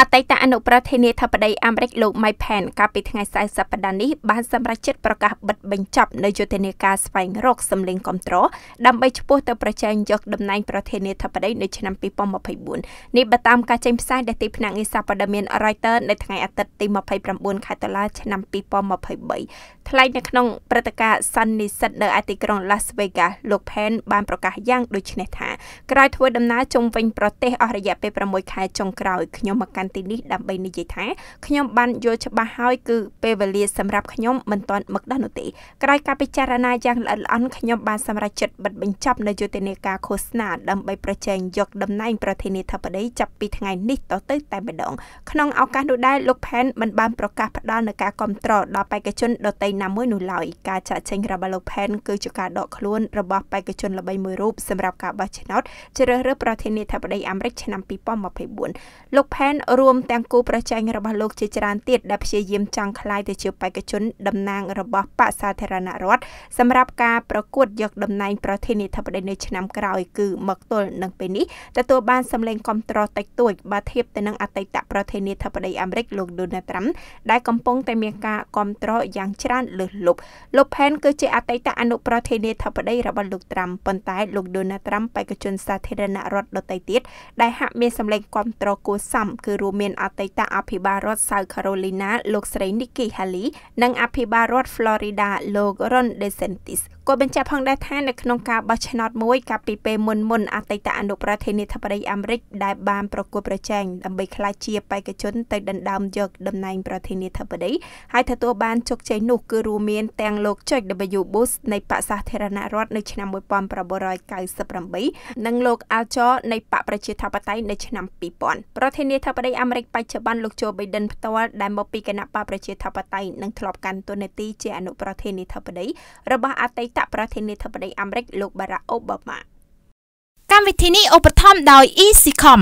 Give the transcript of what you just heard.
អតីតអនុប្រធានាធិបតីអាមេរិកលោក Mike Pence កាលពីថ្ងៃសៅរ៍សប្តាហ៍នេះបានសម្រេចចិត្តប្រកាសបិទបញ្ចប់នៅយុទ្ធនាការស្វែងរកសម្លេងគ្រប់គ្រងដើម្បីឈ្មោះទៅប្រជែងយកតំណែងប្រធានាធិបតីនៅឆ្នាំ2024នេះបើតាមការចេញផ្សាយដែលទីភ្នាក់ងារសារព័ត៌មាន Reuters នៅថ្ងៃអាទិត្យទី29ខែតុលាឆ្នាំ2023ថ្លែងនៅក្នុងព្រឹត្តិការណ៍សន្និសិទនៅឯទីក្រុង Las Vegas លោក Penn បានប្រកាសយ៉ាងដូចនេះថាក្រោយធ្វើដំណើរជុំវិញប្រទេសអស់រយៈពេល6ខែចុងក្រោយខ្ញុំមកកាន់ទីនេះដើម្បីនិយាយថាខ្ញុំបានយល់ច្បាស់ហើយគឺពេលវេលាសម្រាប់ខ្ញុំមិនទាន់មកដល់នោះទេក្រោយការពិចារណាយ៉ាងល្អិតល្អន់ខ្ញុំបានសម្រេចចិត្តបិទបញ្ចប់នៅយុទ្ធនាការឃោសនាដើម្បីប្រជែងយកតំណែងប្រធានាធិបតីចាប់ពីថ្ងៃនេះតទៅតែម្ដង ក្នុងឱកាសនោះដែរលោក Penn មិនបានប្រកាសផ្ដល់នូវការគ្រប់គ្រងដល់បេក្ខជនដទៃណាមួយនោះឡើយការចាក់ចេញរបស់លោកផែនគឺជាការដកខ្លួនរបស់បេក្ខជនល្បីមួយរូបសម្រាប់ការបោះឆ្នោតជ្រើសរើសប្រធានាធិបតីអាមេរិកឆ្នាំ2024លោកផែនរួមទាំងគូប្រជែងរបស់លោកជាច្រើនទៀតដែលព្យាយាមចង់ក្លាយទៅជាបេក្ខជនតំណាងរបស់បកសាធារណរដ្ឋសម្រាប់ការប្រកួតយកតំណែង ប្រធានាធិបតីនៅឆ្នាំក្រោយគឺមកទល់នឹងពេលនេះទទួលបានសម្លេងគ្រប់ត្រតិចតួចបើធៀបទៅនឹងអតីតប្រធានាធិបតីអាមេរិកលោក Donald Trump ដែលកំពុងតែមានការគ្រប់ត្រយ៉ាងច្រើនលើសលប់លោកផែនគឺជាអតីតអនុប្រធានាធិបតីរបស់លោកត្រាំប៉ុន្តែ លោកដូណាល់ត្រាំបេក្ខជនសាធារណរដ្ឋដតីទៀតដែលហាក់មានសម្លេងគាំទ្រគួរសមគឺរួមមានអតីតអភិបាលរដ្ឋ South Carolina លោកស្រី Nikki Haley និង អភិបាលរដ្ឋ Florida លោក Ron DeSantis គាត់បញ្ជាក់ផងដែរថានៅក្នុងការបោះឆ្នោតមួយកាលពីពេលមុនមុនអតីតអនុប្រធានាធិបតីអាមេរិកដែលបានប្រគួតប្រជែងដើម្បីក្លាយជាបេក្ខជនទៅដណ្ដើមយកតំណែងប្រធានាធិបតីហើយទទួលបានជោគជ័យនោះគឺរួមមានទាំងលោក George W Bush នៃបក្សសាធារណរដ្ឋនៅឆ្នាំ1998និងលោក Al Gore នៃបក្សប្រជាធិបតេយ្យនៅឆ្នាំ2000ប្រធានាធិបតីអាមេរិកបច្ចុប្បន្នលោក Joe Biden ផ្ទាល់ដែលមកពីគណៈបក្សប្រជាធិបតេយ្យនិងធ្លាប់កាន់តួនាទីជាអនុប្រធានាធិបតីរបស់អតីតតប្រធានាធិបតីអាមេរិកលោកបារ៉ាកអូបាម៉ាកម្មវិធីនេះឧបត្ថម្ភដោយ EasyCom